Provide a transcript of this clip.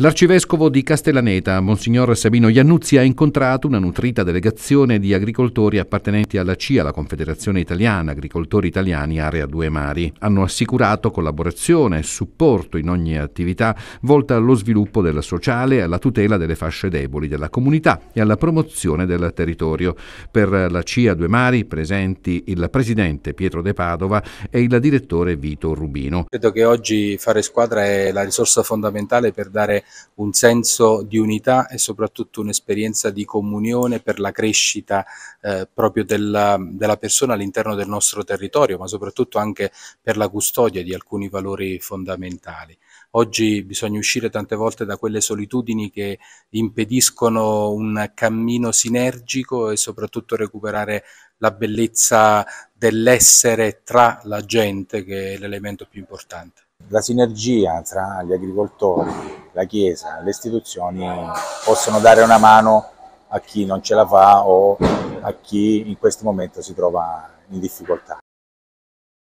L'arcivescovo di Castellaneta, Monsignor Sabino Iannuzzi, ha incontrato una nutrita delegazione di agricoltori appartenenti alla CIA, la Confederazione Italiana Agricoltori Italiani Area Due Mari. Hanno assicurato collaborazione e supporto in ogni attività volta allo sviluppo del sociale, alla tutela delle fasce deboli della comunità e alla promozione del territorio. Per la CIA Due Mari presenti il presidente Pietro De Padova e il direttore Vito Rubino. Credo che oggi fare squadra è la risorsa fondamentale per dare un senso di unità e soprattutto un'esperienza di comunione per la crescita eh, proprio della, della persona all'interno del nostro territorio, ma soprattutto anche per la custodia di alcuni valori fondamentali. Oggi bisogna uscire tante volte da quelle solitudini che impediscono un cammino sinergico e soprattutto recuperare la bellezza dell'essere tra la gente che è l'elemento più importante. La sinergia tra gli agricoltori, la Chiesa, le istituzioni possono dare una mano a chi non ce la fa o a chi in questo momento si trova in difficoltà.